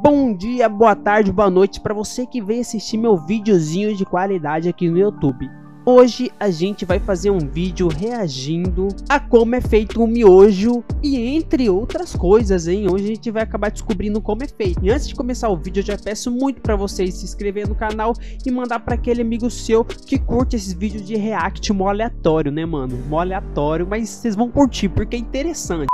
Bom dia, boa tarde, boa noite para você que vem assistir meu videozinho de qualidade aqui no YouTube. Hoje a gente vai fazer um vídeo reagindo a como é feito um miojo e entre outras coisas, hein? Hoje a gente vai acabar descobrindo como é feito. E antes de começar o vídeo, eu já peço muito para vocês se inscrever no canal e mandar para aquele amigo seu que curte esses vídeos de react mó aleatório, né, mano? Mó aleatório, mas vocês vão curtir porque é interessante.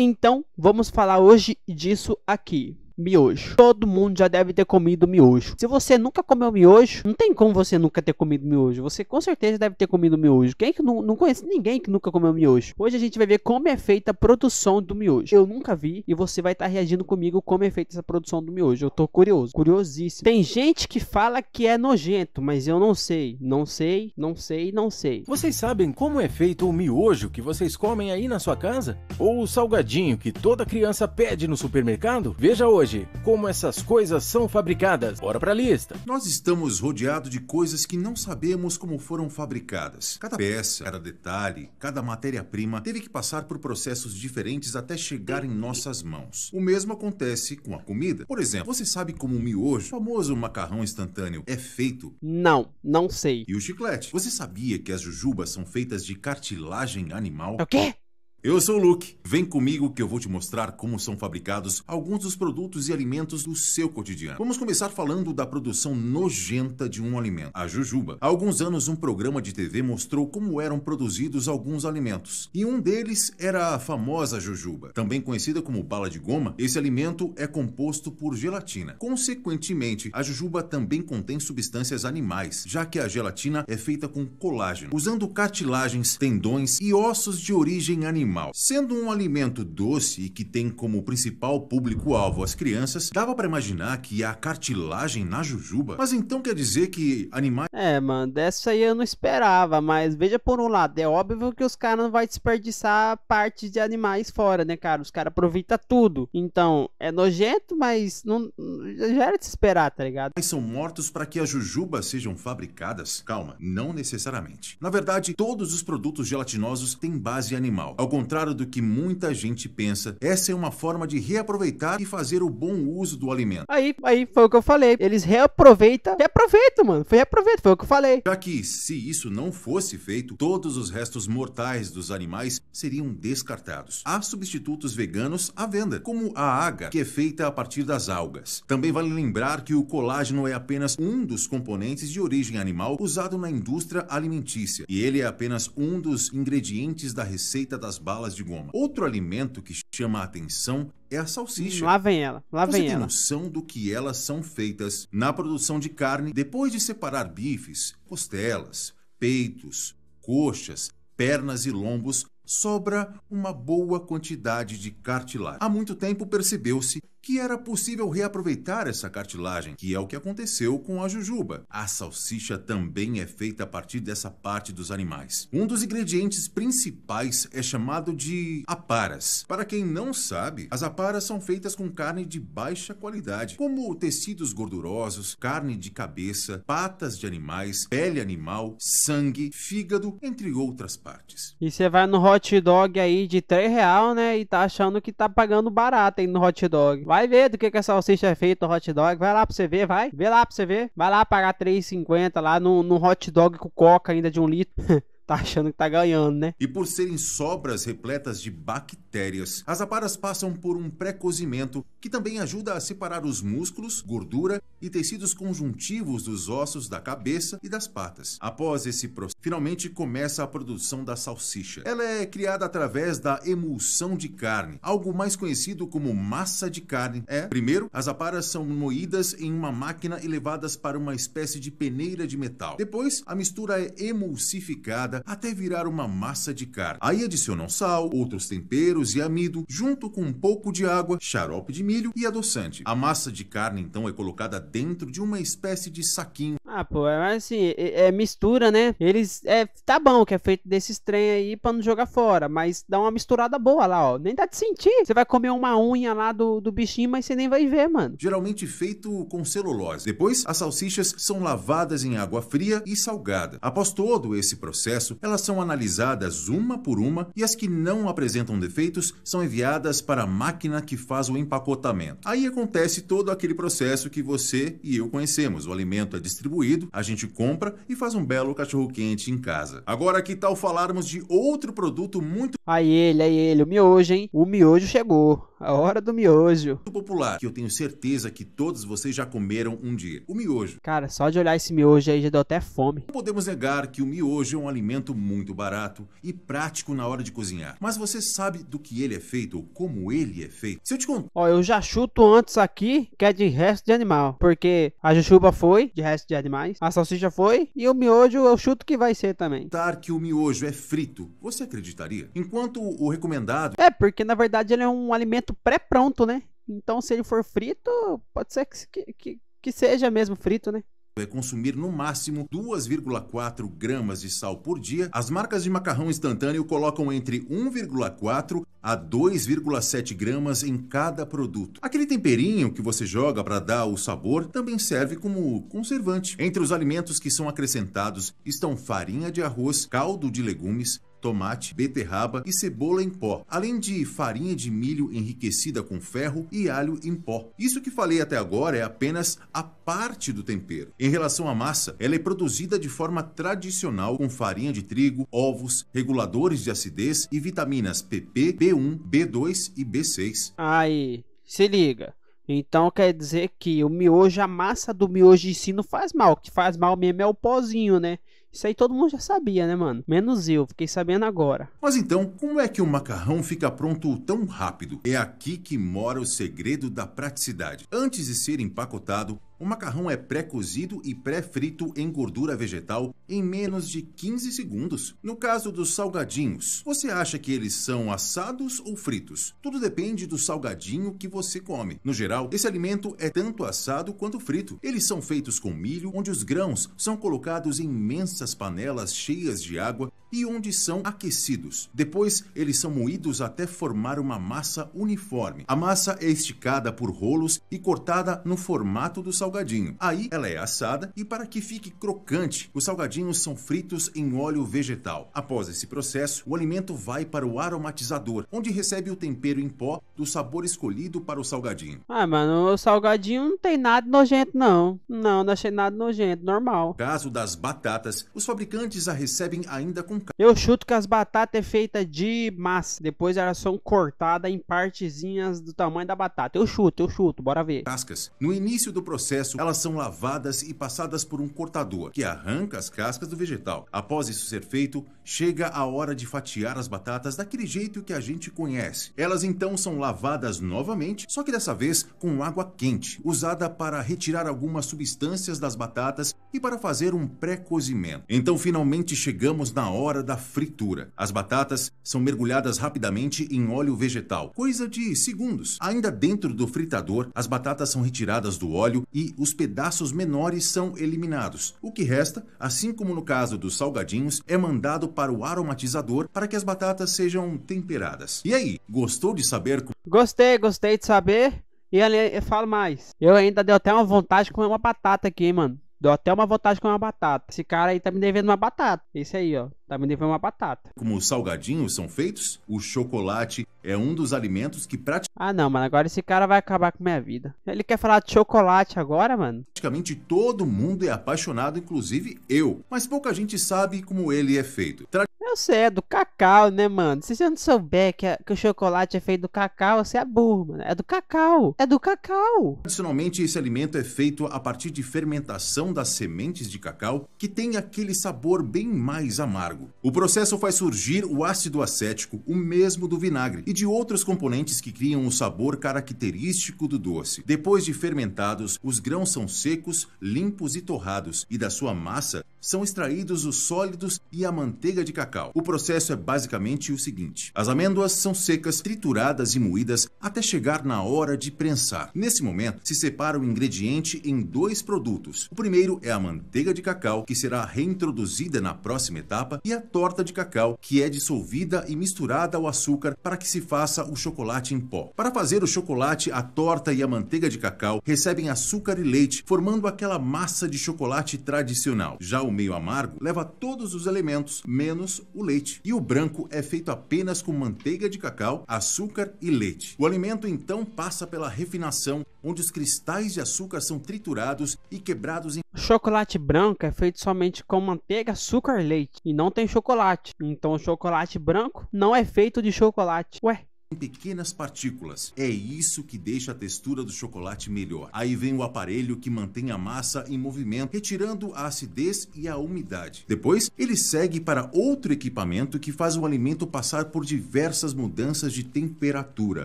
Então, vamos falar hoje disso aqui miojo. Todo mundo já deve ter comido miojo. Se você nunca comeu miojo, não tem como você nunca ter comido miojo. Você com certeza deve ter comido miojo. Quem é que não, não conhece ninguém que nunca comeu miojo? Hoje a gente vai ver como é feita a produção do miojo. Eu nunca vi e você vai estar tá reagindo comigo como é feita essa produção do miojo. Eu tô curioso, curiosíssimo. Tem gente que fala que é nojento, mas eu não sei, não sei, não sei, não sei. Vocês sabem como é feito o miojo que vocês comem aí na sua casa? Ou o salgadinho que toda criança pede no supermercado? Veja hoje hoje como essas coisas são fabricadas. Bora pra lista! Nós estamos rodeados de coisas que não sabemos como foram fabricadas. Cada peça, cada detalhe, cada matéria-prima teve que passar por processos diferentes até chegar em nossas mãos. O mesmo acontece com a comida. Por exemplo, você sabe como o miojo, o famoso macarrão instantâneo, é feito? Não, não sei. E o chiclete? Você sabia que as jujubas são feitas de cartilagem animal? É o quê? Eu sou o Luke. Vem comigo que eu vou te mostrar como são fabricados alguns dos produtos e alimentos do seu cotidiano. Vamos começar falando da produção nojenta de um alimento, a jujuba. Há alguns anos, um programa de TV mostrou como eram produzidos alguns alimentos. E um deles era a famosa jujuba, também conhecida como bala de goma. Esse alimento é composto por gelatina. Consequentemente, a jujuba também contém substâncias animais, já que a gelatina é feita com colágeno, usando cartilagens, tendões e ossos de origem animal animal. Sendo um alimento doce e que tem como principal público-alvo as crianças, dava para imaginar que a cartilagem na jujuba. Mas então quer dizer que animais. É, mano, dessa aí eu não esperava, mas veja por um lado, é óbvio que os caras não vão desperdiçar partes de animais fora, né, cara? Os caras aproveitam tudo. Então, é nojento, mas não já era de se esperar, tá ligado? Mas são mortos para que as jujubas sejam fabricadas? Calma, não necessariamente. Na verdade, todos os produtos gelatinosos têm base animal. Algum contrário do que muita gente pensa, essa é uma forma de reaproveitar e fazer o bom uso do alimento. Aí, aí foi o que eu falei. Eles reaproveitam, reaproveitam, mano. Foi reaproveita, foi o que eu falei. Já que se isso não fosse feito, todos os restos mortais dos animais seriam descartados. Há substitutos veganos à venda, como a água, que é feita a partir das algas. Também vale lembrar que o colágeno é apenas um dos componentes de origem animal usado na indústria alimentícia, e ele é apenas um dos ingredientes da receita das balas de goma. Outro alimento que chama a atenção é a salsicha. Lá vem ela, lá Você vem ela. Você tem noção do que elas são feitas na produção de carne depois de separar bifes, costelas, peitos, coxas, pernas e lombos sobra uma boa quantidade de cartilagem. Há muito tempo percebeu-se que era possível reaproveitar essa cartilagem, que é o que aconteceu com a jujuba. A salsicha também é feita a partir dessa parte dos animais. Um dos ingredientes principais é chamado de aparas. Para quem não sabe, as aparas são feitas com carne de baixa qualidade, como tecidos gordurosos, carne de cabeça, patas de animais, pele animal, sangue, fígado, entre outras partes. E você vai no hot dog aí de 3 real, né? E tá achando que tá pagando barato aí no hot dog. Vai ver do que que a salsicha é feita no hot dog. Vai lá pra você ver, vai. Vê lá pra você ver. Vai lá pagar 3,50 lá no, no hot dog com coca ainda de um litro. tá achando que tá ganhando, né? E por serem sobras repletas de bactérias, as aparas passam por um pré-cozimento que também ajuda a separar os músculos, gordura e tecidos conjuntivos dos ossos da cabeça e das patas. Após esse processo, finalmente começa a produção da salsicha. Ela é criada através da emulsão de carne, algo mais conhecido como massa de carne. É, primeiro, as aparas são moídas em uma máquina e levadas para uma espécie de peneira de metal. Depois, a mistura é emulsificada até virar uma massa de carne. Aí adicionam sal, outros temperos e amido, junto com um pouco de água, xarope de milho e adoçante. A massa de carne então é colocada dentro de uma espécie de saquinho ah, pô, é assim, é, é, mistura, né? Eles. É, tá bom que é feito desses trem aí pra não jogar fora, mas dá uma misturada boa lá, ó. Nem dá de sentir. Você vai comer uma unha lá do, do bichinho, mas você nem vai ver, mano. Geralmente feito com celulose. Depois, as salsichas são lavadas em água fria e salgada. Após todo esse processo, elas são analisadas uma por uma e as que não apresentam defeitos são enviadas para a máquina que faz o empacotamento. Aí acontece todo aquele processo que você e eu conhecemos. O alimento é distribuído distribuído, a gente compra e faz um belo cachorro quente em casa. Agora que tal falarmos de outro produto muito Aí ele, aí ele, o miojo, hein? O miojo chegou. A hora do miojo. Popular, que eu tenho certeza que todos vocês já comeram um dia. O miojo. Cara, só de olhar esse miojo aí já deu até fome. Não podemos negar que o miojo é um alimento muito barato e prático na hora de cozinhar. Mas você sabe do que ele é feito ou como ele é feito? Se eu te contar. Ó, eu já chuto antes aqui que é de resto de animal. Porque a Jujuba foi de resto de animal demais. A salsicha foi e o miojo eu chuto que vai ser também. Tar que o miojo é frito, você acreditaria? Enquanto o recomendado. É, porque na verdade ele é um alimento pré-pronto, né? Então se ele for frito, pode ser que, que, que seja mesmo frito, né? é consumir no máximo 2,4 gramas de sal por dia, as marcas de macarrão instantâneo colocam entre 1,4 a 2,7 gramas em cada produto. Aquele temperinho que você joga para dar o sabor também serve como conservante. Entre os alimentos que são acrescentados estão farinha de arroz, caldo de legumes, tomate, beterraba e cebola em pó, além de farinha de milho enriquecida com ferro e alho em pó. Isso que falei até agora é apenas a parte do tempero. Em relação à massa, ela é produzida de forma tradicional com farinha de trigo, ovos, reguladores de acidez e vitaminas PP, B1, B2 e B6. Aí, se liga. Então quer dizer que o miojo, a massa do miojo em si não faz mal. O que faz mal mesmo é o pozinho, né? Isso aí todo mundo já sabia, né, mano? Menos eu, fiquei sabendo agora. Mas então, como é que o macarrão fica pronto tão rápido? É aqui que mora o segredo da praticidade. Antes de ser empacotado, o macarrão é pré-cozido e pré-frito em gordura vegetal em menos de 15 segundos. No caso dos salgadinhos, você acha que eles são assados ou fritos? Tudo depende do salgadinho que você come. No geral, esse alimento é tanto assado quanto frito. Eles são feitos com milho, onde os grãos são colocados em imensas panelas cheias de água e onde são aquecidos. Depois, eles são moídos até formar uma massa uniforme. A massa é esticada por rolos e cortada no formato do salgadinho. Aí, ela é assada e para que fique crocante, os salgadinhos são fritos em óleo vegetal. Após esse processo, o alimento vai para o aromatizador, onde recebe o tempero em pó do sabor escolhido para o salgadinho. Ah, mano, o salgadinho não tem nada nojento, não. Não, não achei nada nojento, normal. No caso das batatas, os fabricantes a recebem ainda com nunca. Eu chuto que as batatas é feita de massa. Depois elas são cortadas em partezinhas do tamanho da batata. Eu chuto, eu chuto, bora ver. Cascas. No início do processo, elas são lavadas e passadas por um cortador, que arranca as cascas do vegetal. Após isso ser feito, chega a hora de fatiar as batatas daquele jeito que a gente conhece. Elas então são lavadas novamente, só que dessa vez com água quente, usada para retirar algumas substâncias das batatas e para fazer um pré-cozimento. Então finalmente chegamos na hora hora da fritura. As batatas são mergulhadas rapidamente em óleo vegetal, coisa de segundos. Ainda dentro do fritador, as batatas são retiradas do óleo e os pedaços menores são eliminados. O que resta, assim como no caso dos salgadinhos, é mandado para o aromatizador para que as batatas sejam temperadas. E aí, gostou de saber? Gostei, gostei de saber. E ali eu falo mais. Eu ainda deu até uma vontade de comer uma batata aqui, mano. Dou até uma votagem com uma batata. Esse cara aí tá me devendo uma batata. Esse aí, ó, tá me devendo uma batata. Como os salgadinhos são feitos, o chocolate é um dos alimentos que praticamente. Ah, não, mano, agora esse cara vai acabar com minha vida. Ele quer falar de chocolate agora, mano? Praticamente todo mundo é apaixonado, inclusive eu. Mas pouca gente sabe como ele é feito. Tra eu sei, é do cacau, né, mano? Se você não souber que, a, que o chocolate é feito do cacau, você é burro, mano. É do cacau. É do cacau. Tradicionalmente, esse alimento é feito a partir de fermentação das sementes de cacau, que tem aquele sabor bem mais amargo. O processo faz surgir o ácido acético, o mesmo do vinagre, e de outros componentes que criam o sabor característico do doce. Depois de fermentados, os grãos são secos, limpos e torrados, e da sua massa são extraídos os sólidos e a manteiga de cacau. O processo é basicamente o seguinte: as amêndoas são secas, trituradas e moídas até chegar na hora de prensar. Nesse momento, se separa o ingrediente em dois produtos. O primeiro é a manteiga de cacau, que será reintroduzida na próxima etapa, e a torta de cacau, que é dissolvida e misturada ao açúcar para que se faça o chocolate em pó. Para fazer o chocolate, a torta e a manteiga de cacau recebem açúcar e leite, formando aquela massa de chocolate tradicional. Já o o meio amargo leva todos os elementos, menos o leite. E o branco é feito apenas com manteiga de cacau, açúcar e leite. O alimento então passa pela refinação, onde os cristais de açúcar são triturados e quebrados em. chocolate branco é feito somente com manteiga, açúcar e leite, e não tem chocolate. Então o chocolate branco não é feito de chocolate. Ué, em pequenas partículas. É isso que deixa a textura do chocolate melhor. Aí vem o aparelho que mantém a massa em movimento, retirando a acidez e a umidade. Depois, ele segue para outro equipamento que faz o alimento passar por diversas mudanças de temperatura.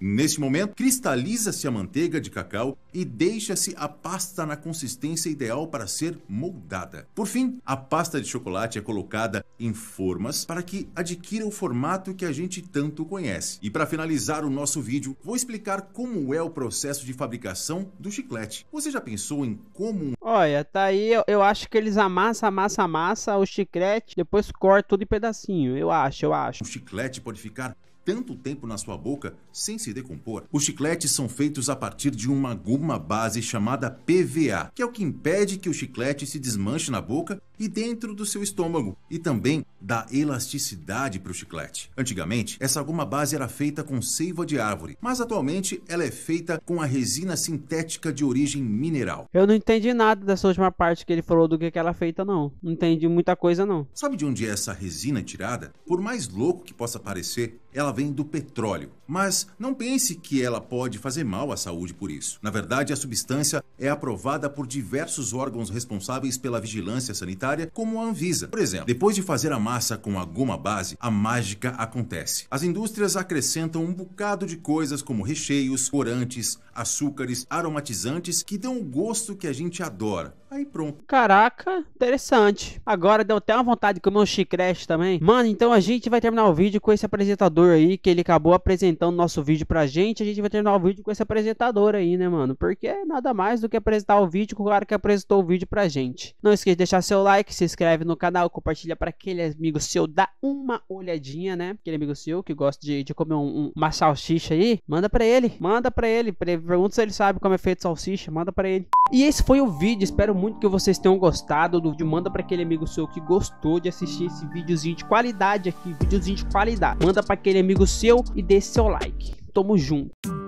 Neste momento, cristaliza-se a manteiga de cacau e deixa-se a pasta na consistência ideal para ser moldada. Por fim, a pasta de chocolate é colocada em formas para que adquira o formato que a gente tanto conhece. E para finalizar, finalizar o nosso vídeo, vou explicar como é o processo de fabricação do chiclete. Você já pensou em como Olha, tá aí, eu, eu acho que eles amassam, amassam, amassam o chiclete, depois corta tudo em pedacinho, eu acho, eu acho. O chiclete pode ficar tanto tempo na sua boca sem se decompor. Os chicletes são feitos a partir de uma goma base chamada PVA, que é o que impede que o chiclete se desmanche na boca e dentro do seu estômago, e também dá elasticidade para o chiclete. Antigamente, essa goma base era feita com seiva de árvore, mas atualmente ela é feita com a resina sintética de origem mineral. Eu não entendi nada dessa última parte que ele falou do que ela é feita, não. Não entendi muita coisa, não. Sabe de onde é essa resina tirada? Por mais louco que possa parecer, ela vem do petróleo. Mas não pense que ela pode fazer mal à saúde por isso. Na verdade, a substância é aprovada por diversos órgãos responsáveis pela vigilância sanitária, como a Anvisa. Por exemplo, depois de fazer a massa com a goma base, a mágica acontece. As indústrias acrescentam um bocado de coisas como recheios, corantes, açúcares, aromatizantes que dão o gosto que a gente adora. Aí pronto. Caraca, interessante. Agora deu até uma vontade de comer um chiclete também. Mano, então a gente vai terminar o vídeo com esse apresentador aí que ele acabou apresentando apresentando nosso vídeo pra gente, a gente vai terminar o vídeo com esse apresentador aí, né, mano? Porque é nada mais do que apresentar o vídeo com o cara que apresentou o vídeo pra gente. Não esqueça de deixar seu like, se inscreve no canal, compartilha para aquele amigo seu, dá uma olhadinha, né? Aquele amigo seu que gosta de, de comer um, um, uma salsicha aí, manda pra ele, manda pra ele, pergunta se ele sabe como é feito salsicha, manda pra ele. E esse foi o vídeo, espero muito que vocês tenham gostado do vídeo, manda para aquele amigo seu que gostou de assistir esse videozinho de qualidade aqui, videozinho de qualidade. Manda para aquele amigo seu e dê seu like. Tamo junto.